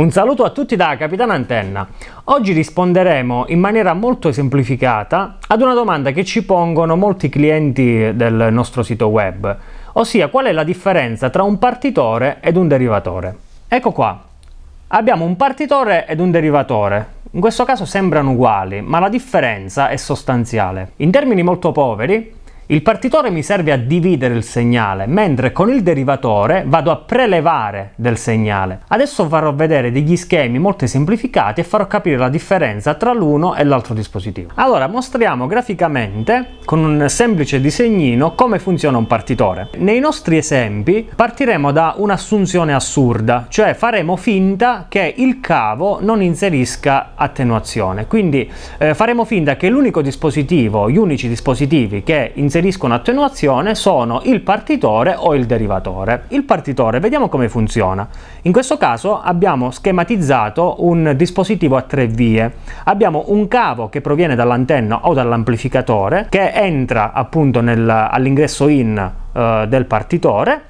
Un saluto a tutti da Capitano Antenna. Oggi risponderemo in maniera molto semplificata ad una domanda che ci pongono molti clienti del nostro sito web, ossia qual è la differenza tra un partitore ed un derivatore. Ecco qua, abbiamo un partitore ed un derivatore. In questo caso sembrano uguali, ma la differenza è sostanziale. In termini molto poveri, il partitore mi serve a dividere il segnale, mentre con il derivatore vado a prelevare del segnale. Adesso farò vedere degli schemi molto semplificati e farò capire la differenza tra l'uno e l'altro dispositivo. Allora, mostriamo graficamente, con un semplice disegnino, come funziona un partitore. Nei nostri esempi partiremo da un'assunzione assurda, cioè faremo finta che il cavo non inserisca attenuazione. Quindi eh, faremo finta che l'unico dispositivo, gli unici dispositivi che inseriscono inseriscono attenuazione sono il partitore o il derivatore. Il partitore, vediamo come funziona. In questo caso abbiamo schematizzato un dispositivo a tre vie. Abbiamo un cavo che proviene dall'antenna o dall'amplificatore che entra appunto all'ingresso in eh, del partitore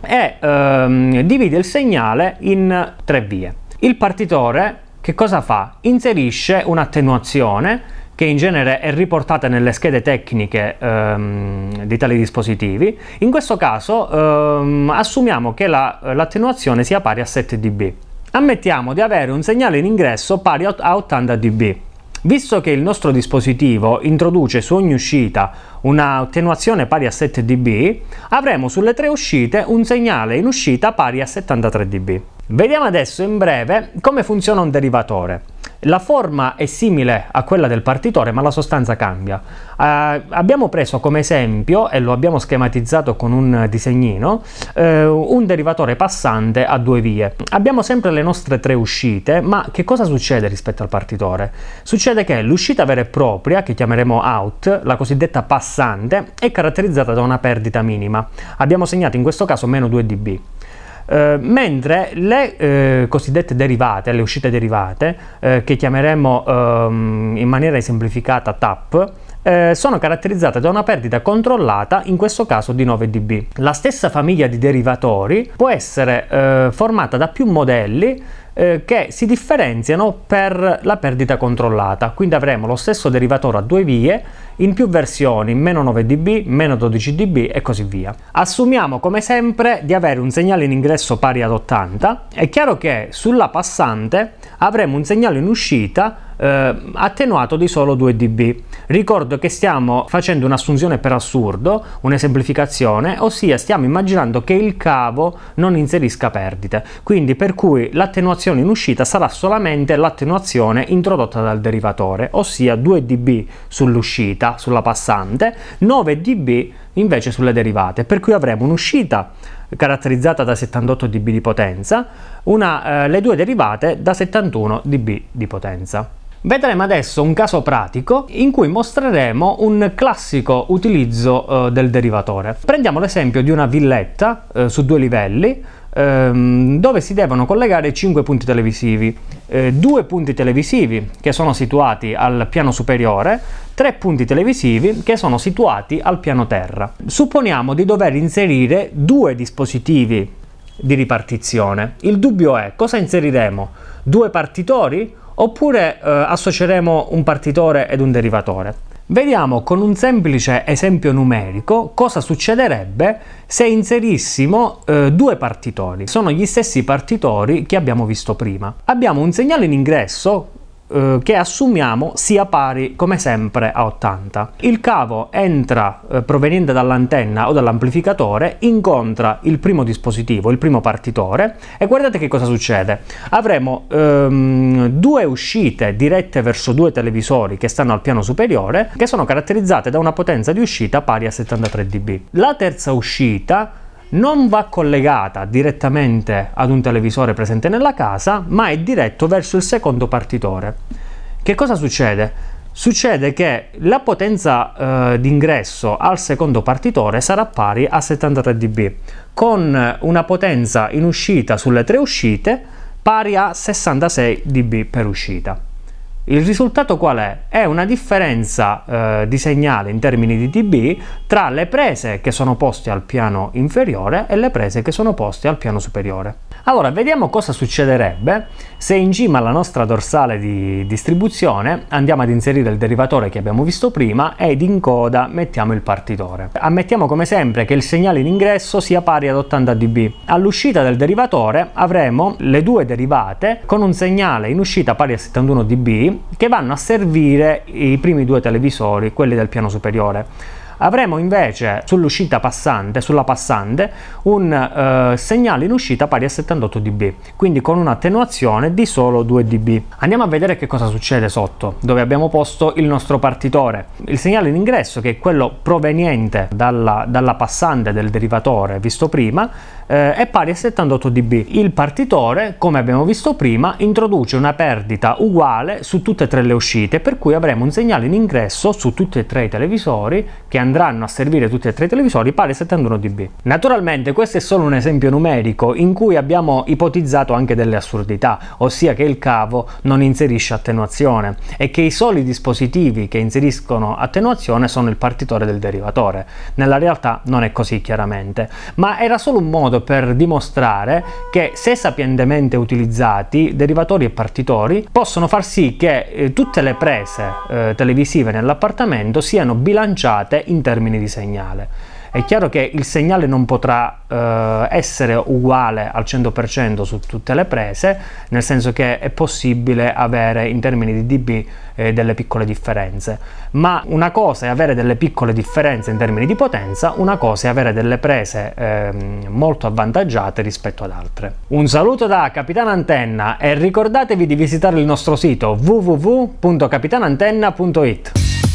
e ehm, divide il segnale in tre vie. Il partitore che cosa fa? Inserisce un'attenuazione che in genere è riportata nelle schede tecniche ehm, di tali dispositivi. In questo caso ehm, assumiamo che l'attenuazione sia pari a 7 dB. Ammettiamo di avere un segnale in ingresso pari a 80 dB. Visto che il nostro dispositivo introduce su ogni uscita un'attenuazione pari a 7 dB, avremo sulle tre uscite un segnale in uscita pari a 73 dB. Vediamo adesso in breve come funziona un derivatore. La forma è simile a quella del partitore, ma la sostanza cambia. Eh, abbiamo preso come esempio, e lo abbiamo schematizzato con un disegnino, eh, un derivatore passante a due vie. Abbiamo sempre le nostre tre uscite, ma che cosa succede rispetto al partitore? Succede che l'uscita vera e propria, che chiameremo out, la cosiddetta passante, è caratterizzata da una perdita minima. Abbiamo segnato in questo caso meno 2 dB. Eh, mentre le eh, cosiddette derivate, le uscite derivate, eh, che chiameremo ehm, in maniera semplificata TAP, eh, sono caratterizzate da una perdita controllata, in questo caso di 9 dB. La stessa famiglia di derivatori può essere eh, formata da più modelli che si differenziano per la perdita controllata. Quindi avremo lo stesso derivatore a due vie in più versioni, meno 9 dB, meno 12 dB e così via. Assumiamo come sempre di avere un segnale in ingresso pari ad 80, è chiaro che sulla passante avremo un segnale in uscita eh, attenuato di solo 2 dB. Ricordo che stiamo facendo un'assunzione per assurdo, un'esemplificazione, ossia stiamo immaginando che il cavo non inserisca perdite, quindi per cui l'attenuazione in uscita sarà solamente l'attenuazione introdotta dal derivatore, ossia 2 dB sull'uscita, sulla passante, 9 dB invece sulle derivate, per cui avremo un'uscita caratterizzata da 78 dB di potenza, una, eh, le due derivate da 71 dB di potenza. Vedremo adesso un caso pratico in cui mostreremo un classico utilizzo eh, del derivatore. Prendiamo l'esempio di una villetta eh, su due livelli ehm, dove si devono collegare 5 punti televisivi, eh, 2 punti televisivi che sono situati al piano superiore, tre punti televisivi che sono situati al piano terra. Supponiamo di dover inserire due dispositivi di ripartizione. Il dubbio è cosa inseriremo? Due partitori oppure eh, associeremo un partitore ed un derivatore. Vediamo con un semplice esempio numerico cosa succederebbe se inserissimo eh, due partitori. Sono gli stessi partitori che abbiamo visto prima. Abbiamo un segnale in ingresso eh, che assumiamo sia pari come sempre a 80. Il cavo entra eh, proveniente dall'antenna o dall'amplificatore, incontra il primo dispositivo, il primo partitore e guardate che cosa succede. Avremo ehm, due uscite dirette verso due televisori che stanno al piano superiore che sono caratterizzate da una potenza di uscita pari a 73 dB. La terza uscita non va collegata direttamente ad un televisore presente nella casa, ma è diretto verso il secondo partitore. Che cosa succede? Succede che la potenza eh, d'ingresso al secondo partitore sarà pari a 73 dB, con una potenza in uscita sulle tre uscite pari a 66 dB per uscita. Il risultato qual è? È una differenza eh, di segnale in termini di dB tra le prese che sono poste al piano inferiore e le prese che sono poste al piano superiore. Allora, vediamo cosa succederebbe se in cima alla nostra dorsale di distribuzione andiamo ad inserire il derivatore che abbiamo visto prima ed in coda mettiamo il partitore. Ammettiamo come sempre che il segnale in ingresso sia pari ad 80 dB. All'uscita del derivatore avremo le due derivate con un segnale in uscita pari a 71 dB che vanno a servire i primi due televisori, quelli del piano superiore. Avremo invece sull'uscita passante, sulla passante, un eh, segnale in uscita pari a 78 dB, quindi con un'attenuazione di solo 2 dB. Andiamo a vedere che cosa succede sotto, dove abbiamo posto il nostro partitore. Il segnale in ingresso, che è quello proveniente dalla, dalla passante del derivatore visto prima, eh, è pari a 78 dB. Il partitore, come abbiamo visto prima, introduce una perdita uguale su tutte e tre le uscite, per cui avremo un segnale in ingresso su tutti e tre i televisori che andranno a servire tutti e tre i televisori pari a 71 dB. Naturalmente questo è solo un esempio numerico in cui abbiamo ipotizzato anche delle assurdità, ossia che il cavo non inserisce attenuazione e che i soli dispositivi che inseriscono attenuazione sono il partitore del derivatore. Nella realtà non è così chiaramente, ma era solo un modo per dimostrare che se sapientemente utilizzati derivatori e partitori possono far sì che eh, tutte le prese eh, televisive nell'appartamento siano bilanciate in termini di segnale. È chiaro che il segnale non potrà eh, essere uguale al 100% su tutte le prese, nel senso che è possibile avere in termini di dB eh, delle piccole differenze, ma una cosa è avere delle piccole differenze in termini di potenza, una cosa è avere delle prese eh, molto avvantaggiate rispetto ad altre. Un saluto da Capitano Antenna e ricordatevi di visitare il nostro sito www.capitanantenna.it.